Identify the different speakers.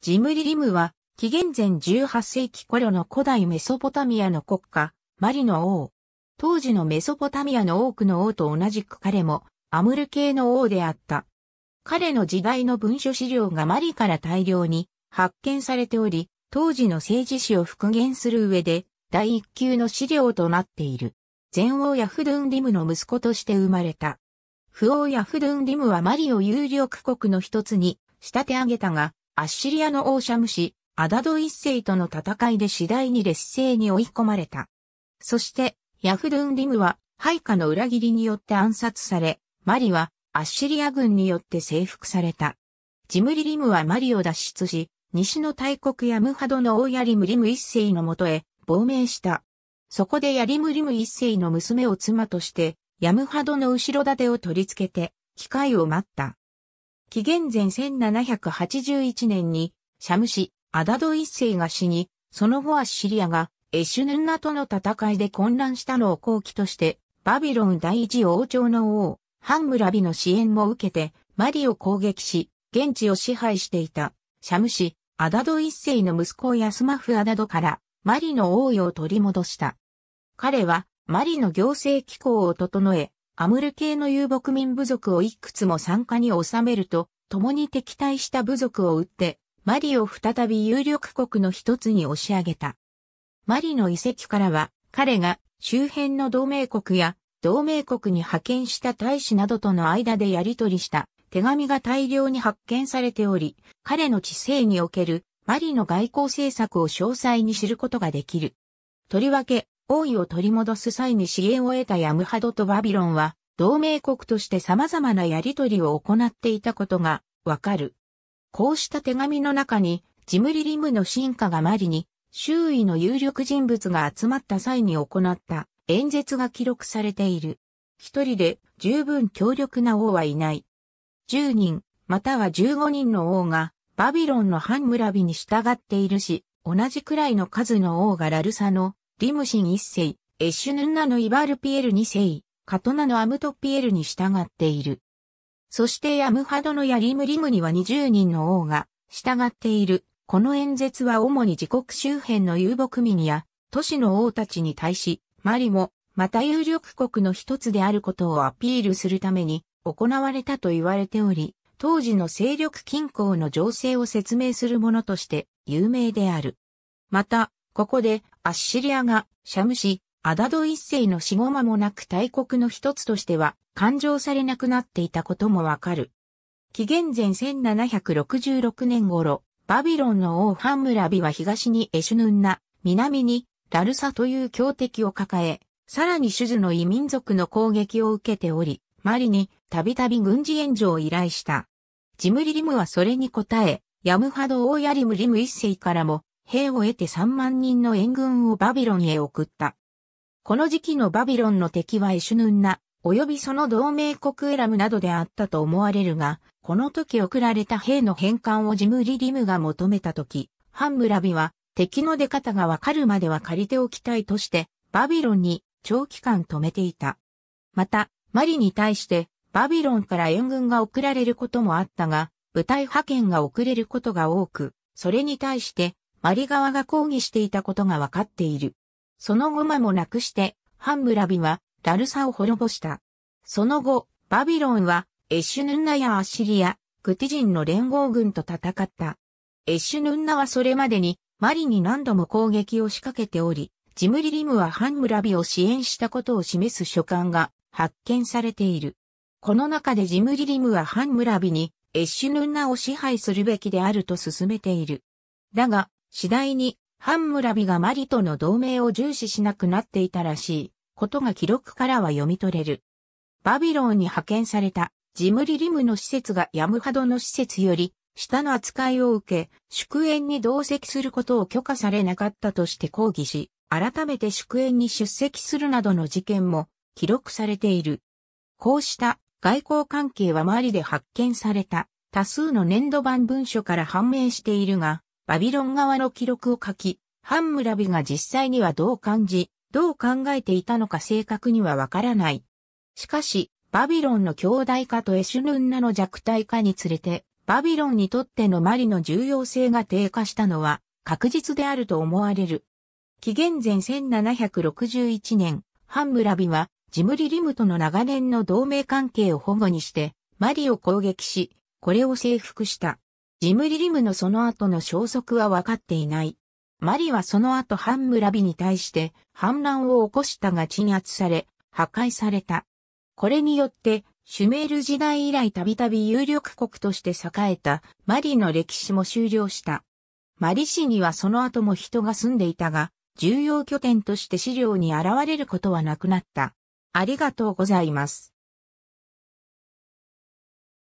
Speaker 1: ジムリリムは、紀元前18世紀頃の古代メソポタミアの国家、マリの王。当時のメソポタミアの多くの王と同じく彼も、アムル系の王であった。彼の時代の文書資料がマリから大量に発見されており、当時の政治史を復元する上で、第一級の資料となっている。前王ヤフドゥンリムの息子として生まれた。不王ヤフドゥンリムはマリを有力国の一つに仕立て上げたが、アッシリアの王シャムシ、アダド一世との戦いで次第に劣勢に追い込まれた。そして、ヤフドゥンリムは、配下の裏切りによって暗殺され、マリは、アッシリア軍によって征服された。ジムリリムはマリを脱出し、西の大国ヤムハドの王ヤリムリム一世のもとへ亡命した。そこでヤリムリム一世の娘を妻として、ヤムハドの後ろ盾を取り付けて、機会を待った。紀元前1781年に、シャムシ、アダド一世が死に、その後はシリアが、エシュヌンナとの戦いで混乱したのを後期として、バビロン第一王朝の王、ハンムラビの支援も受けて、マリを攻撃し、現地を支配していた、シャムシ、アダド一世の息子ヤスマフアダドから、マリの王位を取り戻した。彼は、マリの行政機構を整え、アムル系の遊牧民部族をいくつも参加に収めると、共に敵対した部族を撃って、マリを再び有力国の一つに押し上げた。マリの遺跡からは、彼が周辺の同盟国や同盟国に派遣した大使などとの間でやり取りした手紙が大量に発見されており、彼の知性におけるマリの外交政策を詳細に知ることができる。とりわけ、王位を取り戻す際に支援を得たヤムハドとバビロンは、同盟国として様々なやりとりを行っていたことがわかる。こうした手紙の中に、ジムリリムの進化がマリに、周囲の有力人物が集まった際に行った演説が記録されている。一人で十分強力な王はいない。十人、または十五人の王が、バビロンの反村火に従っているし、同じくらいの数の王がラルサのリムシン一世、エシュヌンナのイバールピエル二世、カトナのアムトピエルに従っている。そしてヤムハドのヤリムリムには20人の王が従っている。この演説は主に自国周辺の遊牧民や都市の王たちに対し、マリもまた有力国の一つであることをアピールするために行われたと言われており、当時の勢力均衡の情勢を説明するものとして有名である。また、ここで、アッシリアが、シャムシ、アダド一世の死後間もなく大国の一つとしては、勘定されなくなっていたこともわかる。紀元前1766年頃、バビロンの王ハンムラビは東にエシュヌンナ、南にラルサという強敵を抱え、さらにシュズの異民族の攻撃を受けており、マリにたびたび軍事援助を依頼した。ジムリリムはそれに応え、ヤムハド王ヤリムリム一世からも兵を得て3万人の援軍をバビロンへ送った。この時期のバビロンの敵はエシュヌンナ、及びその同盟国エラムなどであったと思われるが、この時送られた兵の返還をジムリリムが求めた時、ハンムラビは敵の出方がわかるまでは借りておきたいとして、バビロンに長期間止めていた。また、マリに対して、バビロンから援軍が送られることもあったが、部隊派遣が遅れることが多く、それに対して、有リ側が抗議していたことが分かっている。その後間もなくして、ハンムラビはラルサを滅ぼした。その後、バビロンはエシュヌンナやアッシリア、グティ人の連合軍と戦った。エシュヌンナはそれまでにマリに何度も攻撃を仕掛けており、ジムリリムはハンムラビを支援したことを示す書簡が発見されている。この中でジムリリムはハンムラビにエッシュヌンナを支配するべきであると進めている。だが、次第に、ハンムラビがマリとの同盟を重視しなくなっていたらしいことが記録からは読み取れる。バビロンに派遣されたジムリリムの施設がヤムハドの施設より下の扱いを受け、祝宴に同席することを許可されなかったとして抗議し、改めて祝宴に出席するなどの事件も記録されている。こうした外交関係はマリで発見された多数の年度版文書から判明しているが、バビロン側の記録を書き、ハンムラビが実際にはどう感じ、どう考えていたのか正確にはわからない。しかし、バビロンの兄弟化とエシュヌンナの弱体化につれて、バビロンにとってのマリの重要性が低下したのは確実であると思われる。紀元前1761年、ハンムラビはジムリリムとの長年の同盟関係を保護にして、マリを攻撃し、これを征服した。ジムリリムのその後の消息は分かっていない。マリはその後ハンムラビに対して反乱を起こしたが鎮圧され、破壊された。これによって、シュメール時代以来たびたび有力国として栄えたマリの歴史も終了した。マリ市にはその後も人が住んでいたが、重要拠点として資料に現れることはなくなった。ありがとうございます。